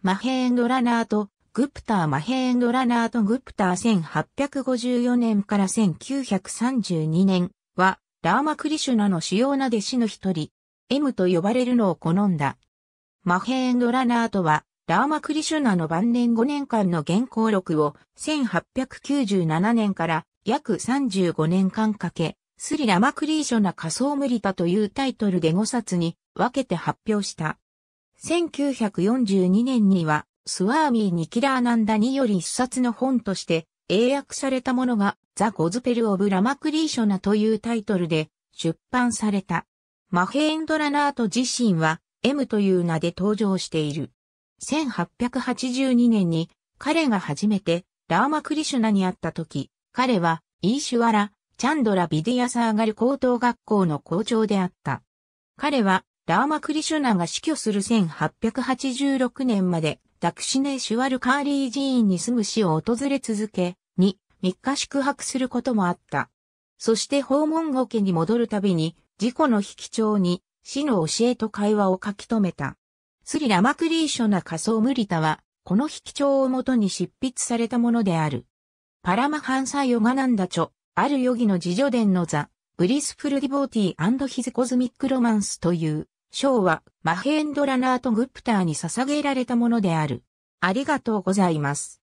マヘーンドラナート、グプターマヘーンドラナートグプター1854年から1932年は、ラーマクリシュナの主要な弟子の一人、M と呼ばれるのを好んだ。マヘーンドラナートは、ラーマクリシュナの晩年5年間の原稿録を1897年から約35年間かけ、スリラマクリーショナ仮想無理タというタイトルで5冊に分けて発表した。1942年には、スワーミー・ニキラーナンダにより一冊の本として英訳されたものが、ザ・ゴズペル・オブ・ラマクリーショナというタイトルで出版された。マヘーンドラナート自身は、M という名で登場している。1882年に彼が初めてラーマクリシュナに会った時、彼はイーシュワラ・チャンドラ・ビディアサーガル高等学校の校長であった。彼はラーマ・クリシュナが死去する1886年まで、ダクシネ・シュワルカーリー寺院に住む死を訪れ続け、に、3日宿泊することもあった。そして訪問後家に戻るたびに、事故の引き帳に、死の教えと会話を書き留めた。スリラマクリーショナ仮想ムリタは、この引き帳をもとに執筆されたものである。パラマハンサヨガナンダチョ、あるヨギの自助伝のザ、ブリスフルディボーティーヒズコズミックロマンスという賞はマヘンドラナート・グプターに捧げられたものである。ありがとうございます。